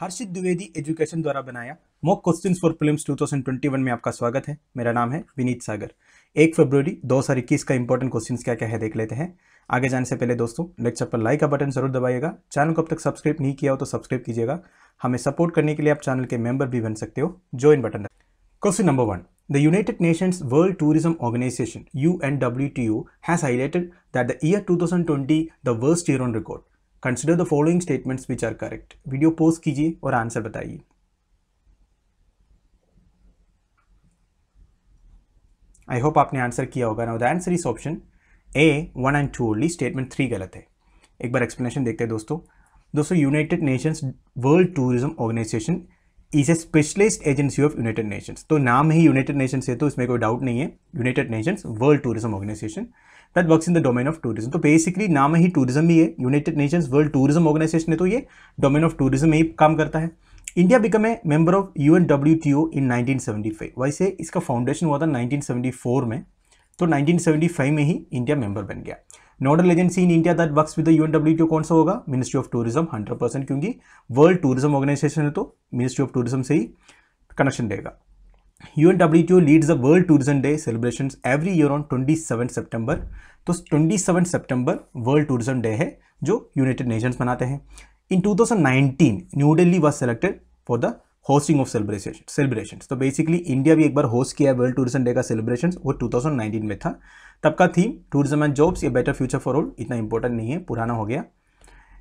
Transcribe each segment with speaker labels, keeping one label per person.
Speaker 1: हर्षित Dwivedi education द्वारा बनाया mock questions for prelims 2021 में आपका स्वागत है मेरा नाम है विनीत सागर एक फरवरी दो हज़ार इक्कीस का इंपॉर्टेंट क्वेश्चंस क्या क्या है देख लेते हैं आगे जाने से पहले दोस्तों लेक्चर पर लाइक का बटन जरूर दबाइएगा चैनल को अब तक सब्सक्राइब नहीं किया हो तो सब्सक्राइब कीजिएगा हमें सपोर्ट करने के लिए आप चैनल के मेंबर भी बन सकते हो join button question number one The United Nations World Tourism Organization UNWTO has highlighted that the year 2020 the worst year on record consider the following statements which are correct video post कीजिए और answer बताइए I hope आपने answer किया होगा ना the answer is option A one and two only statement three गलत है एक बार एक्सप्लेनेशन देखते हैं दोस्तों दोस्तों United Nations World Tourism Organization is a specialist agency of United Nations तो नाम ही यूनाइटेड नेशंस है तो इसमें कोई डाउट नहीं है United Nations World Tourism Organization that works in the domain of tourism तो बेसिकली नाम ही टूरिज्म ही है United Nations World Tourism Organization है तो ये डोमेन ऑफ टूरिज्म में ही काम करता है India become a member of U N W T O in five वैसे इसका फाउंडेशन हुआ था फोर में तो फाइव में ही इंडिया मेंबर बन गया nodal agency in India that works with N W कौन सा होगा ministry of tourism hundred percent क्योंकि वर्ल्ड टूरिज्म ऑर्गेनाइजेशन है तो मिनिस्ट्री ऑफ टूरिज्म से ही कनेक्शन रहेगा U N W UNWTO the World Tourism Day celebration every year on twenty seven सितंबर तो twenty seven September World Tourism Day है जो यूनाइटेड नेशंस मनाते हैं in two thousand nineteen New Delhi was selected for the hosting of celebration celebration तो basically India भी एक बार होस्ट किया है वर्ल्ड टूरिज्म डे का सेलिब्रेशन वो टू थाउजेंड नाइनटीन में था तब का थीम टूरिज्म एंड जॉब्स ये बेटर फ्यूचर फॉर ऑल इतना इंपॉर्टेंट नहीं है पुराना हो गया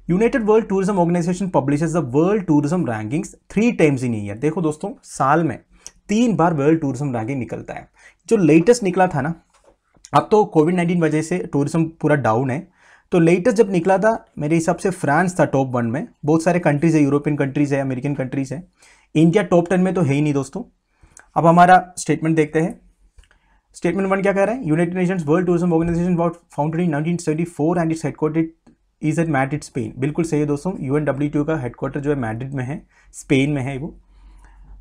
Speaker 1: United World Tourism Organization publishes the World Tourism rankings three times in year देखो दोस्तों साल में तीन बार वर्ल्ड टूरिज्म रैंकिंग निकलता है जो लेटेस्ट निकला था ना अब तो कोविड नाइन्टीन वजह से टूरिज्म पूरा डाउन है तो लेटेस्ट जब निकला था मेरे हिसाब से फ्रांस था टॉप वन में बहुत सारे कंट्रीज़ है यूरोपियन कंट्रीज़ है अमेरिकन कंट्रीज़ है इंडिया टॉप टेन में तो है ही नहीं दोस्तों अब हमारा स्टेटमेंट देखते हैं स्टेटमेंट वन क्या कह रहे हैं United Nations World Tourism Organization what founded in four and its headquartered is at Madrid Spain बिल्कुल सही है दोस्तों यू का हेडक्वार्टर जो है मैड्रिड में है स्पेन में है वो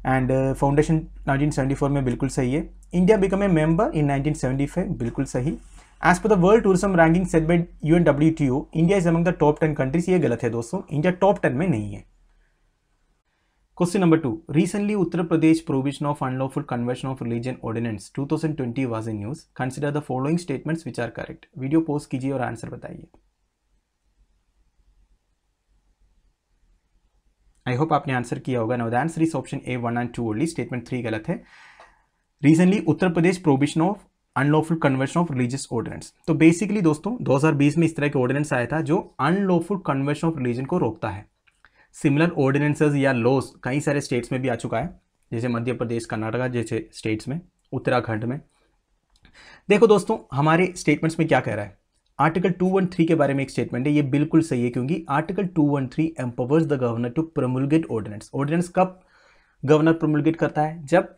Speaker 1: एंड फाउंडेशन नाइनटीन में बिल्कुल सही है India become a member in 1975 बिल्कुल सही as per the World Tourism ranking set by U and W T O India is among the top ten countries ये गलत है दोस्तों इंडिया टॉप टेन में नहीं है question number two recently Uttar Pradesh provision of unlawful conversion of religion ordinance 2020 thousand twenty was in news consider the following statements which are correct video post कीजिए और answer बताइए आई होप आपने answer किया होगा no the answer is option A one and two only statement three गलत है recently Uttar Pradesh provision of unlawful conversion of religious ordinance तो basically दोस्तों 2020 में इस तरह के ऑर्डिनेंस आया था जो अनलॉफुल कन्वर्शन ऑफ रिलीजन को रोकता है सिमिलर ऑर्डिनेंसेज या लॉज कई सारे स्टेट्स में भी आ चुका है जैसे मध्य प्रदेश कर्नाटका जैसे स्टेट्स में उत्तराखंड में देखो दोस्तों हमारे स्टेटमेंट्स में क्या कह रहा है आर्टिकल 213 के बारे में एक स्टेटमेंट है ये बिल्कुल सही है क्योंकि article 213 empowers the governor to promulgate ordinance ordinance कब गवर्नर प्रमुलगेट करता है जब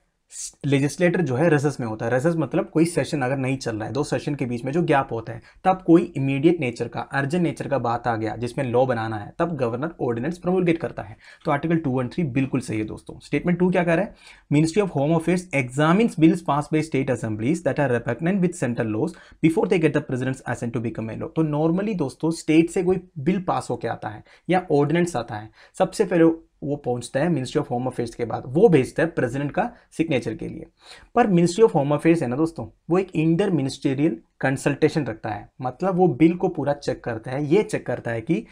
Speaker 1: लेजिस्लेटर जो है रेसेस में होता है रेसेस मतलब कोई सेशन अगर नहीं चल रहा है दो सेशन के बीच में जो गैप होता है तब कोई इमीडिएट नेचर का अर्जेंट नेचर का बात आ गया जिसमें लॉ बनाना है तब गवर्नर ऑर्डिनेंस प्रोमोलगेट करता है तो आर्टिकल टू वन थ्री बिल्कुल सही है दोस्तों स्टेटमेंट टू क्या कर रहा है ministry of home affairs examine bills pass by state assemblies that are repugnant with central laws before they get the president's assent to become a law तो normally दोस्तों स्टेट से कोई बिल पास होकर आता है या ऑर्डिनेंस आता है सबसे पहले वो पहुंचता है मिनिस्ट्री ऑफ होम अफेयर्स के बाद वो भेजता है प्रेसिडेंट का सिग्नेचर के लिए पर मिनिस्ट्री ऑफ होम अफेयर्स है ना दोस्तों वो एक इंटर मिनिस्टेरियल कंसल्टेशन रखता है मतलब वो बिल को पूरा चेक करता है ये चेक करता है कि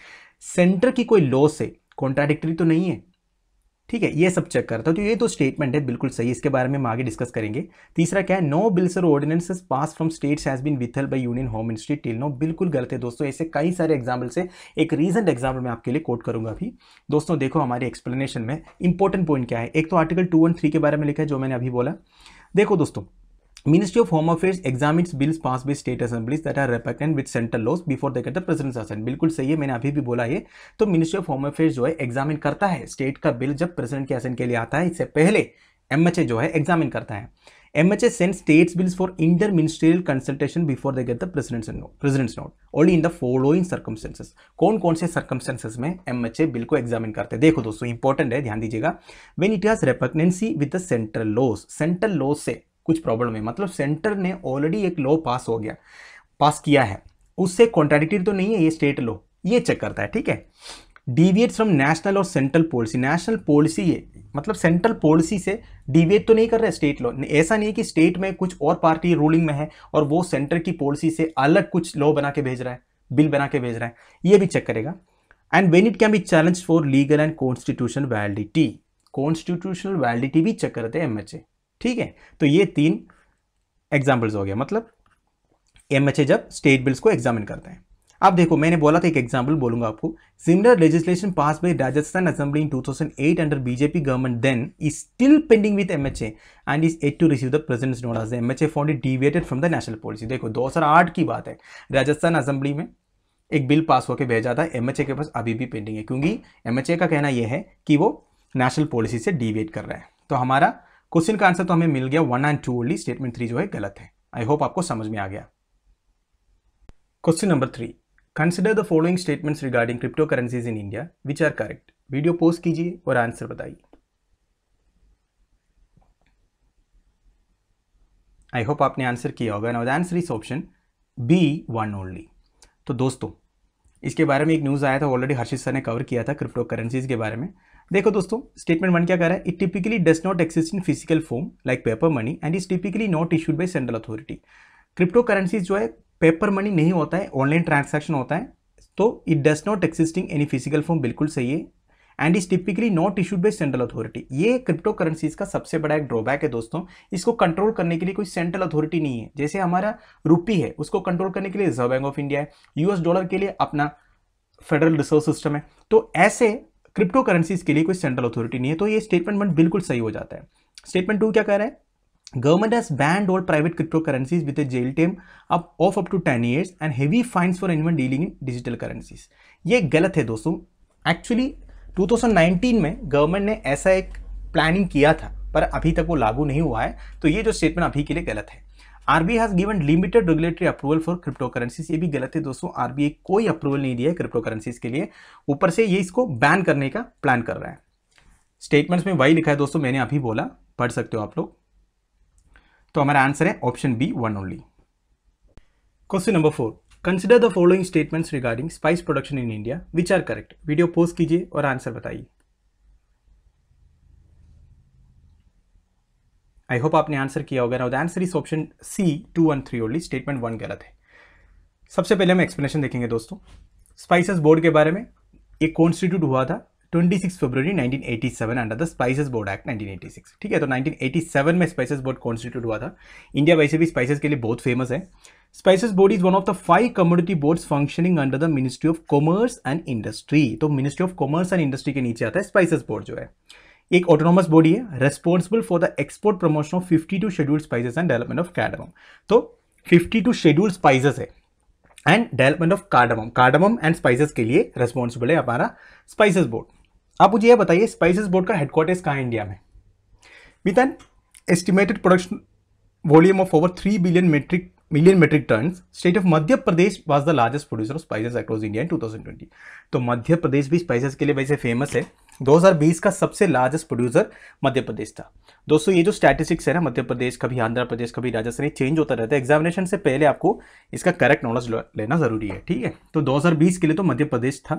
Speaker 1: सेंटर की कोई लॉ से कॉन्ट्राडिक्टरी तो नहीं है ठीक है ये सब चेक करता हूँ तो ये तो स्टेटमेंट है बिल्कुल सही इसके बारे में हम आगे डिस्कस करेंगे तीसरा क्या है नो बिल्स और ordinances pass from states has been withheld by union home ministry till no बिल्कुल गलत है दोस्तों ऐसे कई सारे एग्जाम्पल से एक रीजेंट एग्जाम्पल मैं आपके लिए कोट करूंगा अभी दोस्तों देखो हमारे एक्सप्लेनेशन में इंपॉर्टेंट पॉइंट क्या है एक तो आर्टिकल टू के बारे में लिखा है जो मैंने अभी बोला देखो दोस्तों Ministry of Home Affairs examines bills passed by state assemblies that are repugnant with central laws before they get the president's assent. बिल्कुल सही है मैंने अभी भी बोला ये तो मिनिस्ट्री ऑफ होम अफेयर्स जो है एग्जामिन करता है स्टेट का बिल जब प्रेसिडेंट के असेंट के लिए आता है इससे पहले एमएचए जो है एग्जामिन करता है MHA sends states bills for interministerial consultation before they get the president's note. President's note. Only in the following circumstances. कौन कौन से circumstances में MHA bill को examine करते हैं देखो दोस्तों important है ध्यान दीजिएगा When it has repugnancy with the central laws. Central laws से कुछ प्रॉब्लम है मतलब सेंटर ने ऑलरेडी एक लॉ पास हो गया पास किया है उससे कॉन्ट्राडिक्टी तो नहीं है ये स्टेट लॉ ये चेक करता है ठीक है डिविएट फ्रॉम नेशनल और सेंट्रल पॉलिसी नेशनल पॉलिसी ये मतलब सेंट्रल पॉलिसी से डिविएट तो नहीं कर रहा है स्टेट लॉ ऐसा नहीं है कि स्टेट में कुछ और पार्टी रूलिंग में है और वो सेंटर की पॉलिसी से अलग कुछ लॉ बना के भेज रहा है बिल बना के भेज रहा है ये भी चेक करेगा and when it can be challenge for legal and constitution validity constitutional validity भी चेक करते हैं एम ठीक है तो ये तीन एग्जाम्पल्स हो गया मतलब एम जब स्टेट बिल्स को एग्जामिन करते हैं अब देखो मैंने बोला था एक एग्जाम्पल बोलूंगा आपको similar legislation pass by Rajasthan assembly in 2008 under BJP government then is still pending with M and is at to receive the present note as M H A found it deviated from the national policy देखो 2008 की बात है Rajasthan assembly में एक bill pass होकर भेजा था M के पास अभी भी पेंडिंग है क्योंकि एम का कहना यह है कि वो नेशनल पॉलिसी से डिविएट कर रहा है तो हमारा क्वेश्चन का आंसर तो हमें मिल गया one and two only statement three जो है गलत है आई होप आपको समझ में आ गया question number three consider the following statements regarding crypto currencies in India which are correct video post कीजिए और आंसर बताइए आई होप आपने आंसर किया होगा now the answer is option B one only तो दोस्तों इसके बारे में एक न्यूज़ आया था ऑलरेडी हर्षित सर ने कवर किया था क्रिप्टो करेंसीज के बारे में देखो दोस्तों स्टेटमेंट वन क्या कह रहा है it typically does not exist in physical form like paper money and is typically not issued by central authority crypto currencies जो है पेपर मनी नहीं होता है ऑनलाइन ट्रांजेक्शन होता है तो it does not existing any physical form बिल्कुल सही है and is typically not issued by central authority ये क्रिप्टो करेंसीज का सबसे बड़ा एक ड्रॉबैक है दोस्तों इसको कंट्रोल करने के लिए कोई सेंट्रल अथॉरिटी नहीं है जैसे हमारा रूपी है उसको कंट्रोल करने के लिए रिजर्व बैंक ऑफ इंडिया है यूएस डॉलर के लिए अपना फेडरल रिजर्व सिस्टम है तो ऐसे क्रिप्टो करेंसीज के लिए कोई सेंट्रल अथॉरिटी नहीं है तो ये स्टेटमेंट वन बिल्कुल सही हो जाता है स्टेटमेंट टू क्या कह रहा है government has banned all private crypto currencies with jail term up of up to ten years and heavy fines for anyone dealing in digital currencies ये गलत है दोस्तों एक्चुअली 2019 में गवर्नमेंट ने ऐसा एक प्लानिंग किया था पर अभी तक वो लागू नहीं हुआ है तो ये जो स्टेटमेंट अभी के लिए गलत है RBI has given limited regulatory approval for crypto currency ये भी गलत है दोस्तों आरबीआई कोई अप्रूवल नहीं दिया है क्रिप्टो के लिए ऊपर से ये इसको बैन करने का प्लान कर रहा है स्टेटमेंट्स में वही लिखा है दोस्तों मैंने अभी बोला पढ़ सकते हो आप लोग तो हमारा आंसर है option B one only question number four consider the following statements regarding spice production in India which are correct video post कीजिए और आंसर बताइए आई होप आपने आंसर किया होगा now the answer is option C two and three only statement one गलत है सबसे पहले हम एक्सप्लेनेशन देखेंगे दोस्तों स्पाइसेस बोर्ड के बारे में एक कॉन्स्टिट्यूट हुआ था 26 February 1987 under the spices board act 1986 ठीक है तो 1987 में स्पाइसेस बोर्ड कॉन्स्टिट्यूट हुआ था इंडिया वैसे भी स्पाइसेस के लिए बहुत फेमस है spices board is one of the five community boards functioning under the ministry of commerce and industry तो ministry of commerce and industry के नीचे आता है स्पाइसेस बोर्ड जो है एक ऑटोनॉमस बॉडी है responsible for the export promotion of 52 scheduled spices and development of cardamom तो 52 शेड्यूल्ड स्पाइसेस है and development of cardamom cardamom and spices के लिए रेस्पॉन्सिबल है हमारा स्पाइसेस बोर्ड आप मुझे यह बताइए स्पाइसेस बोर्ड का हेडक्वार्टर्स कहाँ इंडिया में with an estimated production volume of over three billion metric ton state of Madhya Pradesh was the largest producer of producer across India across two thousand twenty तो मध्य प्रदेश भी spices के लिए वैसे फेमस है 2020 का सबसे लार्जेस्ट प्रोड्यूसर मध्य प्रदेश था दोस्तों ये जो स्टैटिस्टिक्स है ना मध्य प्रदेश कभी आंध्र प्रदेश कभी राजस्थान चेंज होता रहता है एग्जामिनेशन से पहले आपको इसका करेक्ट नॉलेज लेना ज़रूरी है ठीक है तो 2020 के लिए तो मध्य प्रदेश था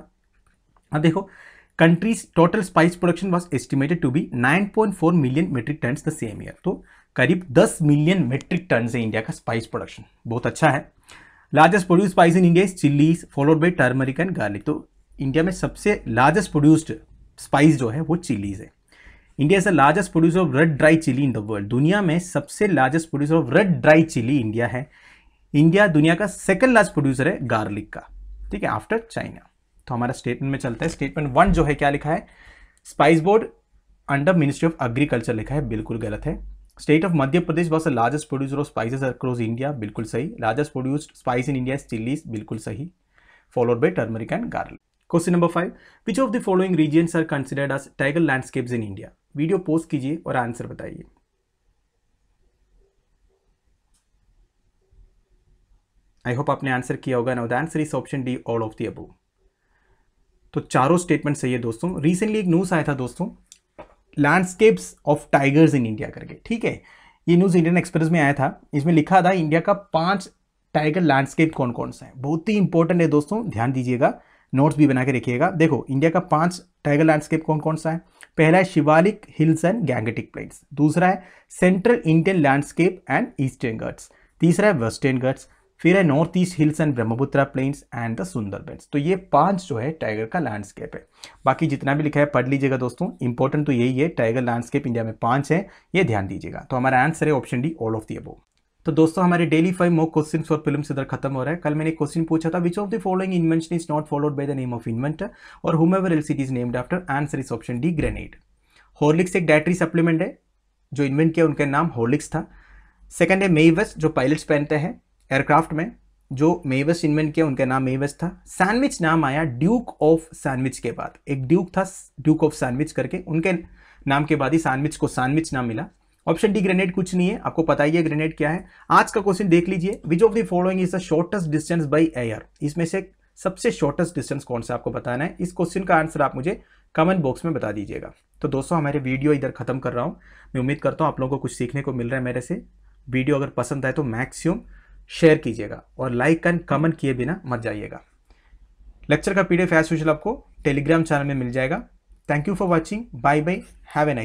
Speaker 1: हाँ देखो countries total spice production was estimated to be nine million metric ton the same year तो करीब दस मिलियन मेट्रिक टन है इंडिया का स्पाइस प्रोडक्शन बहुत अच्छा है largest produce spice in India is chillies followed by turmeric and garlic तो India में सबसे लार्जेस्ट प्रोड्यूस्ड स्पाइस जो है वो चिलीज़ है India is the largest producer of red dry chilli in the world दुनिया में सबसे largest producer of red dry chilli India है इंडिया दुनिया का सेकेंड लार्ज प्रोड्यूसर है गार्लिक का ठीक है आफ्टर चाइना तो हमारा स्टेटमेंट में चलता है स्टेटमेंट वन जो है क्या लिखा है spice board under ministry of agriculture लिखा है बिल्कुल गलत है state of Madhya Pradesh was the largest producer of spices across India बिल्कुल सही largest produced spice in India chillies बिल्कुल सही followed by turmeric and garlic question number five which of the following regions are considered as tiger landscapes in India video post कीजिए और answer बताइए I hope आपने answer किया होगा now the answer is option D all of the above तो चारों statement सही है दोस्तों रिसेंटली एक न्यूज़ आया था दोस्तों landscapes of tigers in India करके ठीक है ये न्यूज़ इंडियन एक्सप्रेस में आया था इसमें लिखा था इंडिया का पांच टाइगर लैंडस्केप कौन कौन सा है बहुत ही इंपॉर्टेंट है दोस्तों ध्यान दीजिएगा नोट्स भी बना के रखिएगा देखो इंडिया का पांच टाइगर लैंडस्केप कौन कौन सा है पहला है Shivalik hills and Gangetic plains दूसरा है central Indian landscape and eastern Ghats तीसरा है वेस्टर्न गर्ट्स फिर है north east hills and Brahmaputra plains and the Sundarbans तो ये पांच जो है टाइगर का लैंडस्केप है बाकी जितना भी लिखा है पढ़ लीजिएगा दोस्तों इंपॉर्टेंट तो यही है टाइगर लैंडस्केप इंडिया में पांच है ये ध्यान दीजिएगा तो हमारा आंसर है option D all of the above तो दोस्तों हमारे डेली फाइव मोक क्वेश्चन और फिल्म इधर खत्म हो रहा है कल मैंने क्वेश्चन पूछा था which of the following invention is not followed by the name of inventor और whom ever it is named after answer is option D grenade Horlicks एक डायट्री सप्लीमेंट है जो इन्वेंट किया उनका नाम हॉर्लिक्स था सेकेंड है मेवस जो पायलट्स पहनते हैं एयरक्राफ्ट में जो मेवस इन्वेंट किया उनका नाम मेवस था सैंडविच नाम आया ड्यूक ऑफ सैंडविच के बाद एक ड्यूक था ड्यूक ऑफ सैंडविच करके उनके नाम के बाद ही सैंडविच को सैंडविच नाम मिला ऑप्शन डी ग्रेनेड कुछ नहीं है आपको पता ही है ग्रेनेड क्या है आज का क्वेश्चन देख लीजिए which of the following is the shortest distance by air इसमें से सबसे शॉर्टेस्ट डिस्टेंस कौन सा आपको बताना है इस क्वेश्चन का आंसर आप मुझे कमेंट बॉक्स में बता दीजिएगा तो दोस्तों हमारे वीडियो इधर खत्म कर रहा हूँ मैं उम्मीद करता हूँ आप लोगों को कुछ सीखने को मिल रहा है मेरे से वीडियो अगर पसंद आए तो मैक्सिमम शेयर कीजिएगा और लाइक एंड कमेंट किए बिना मत जाइएगा लेक्चर का पीडीएफ डी आपको टेलीग्राम चैनल में मिल जाएगा thank you for watching bye bye have a nice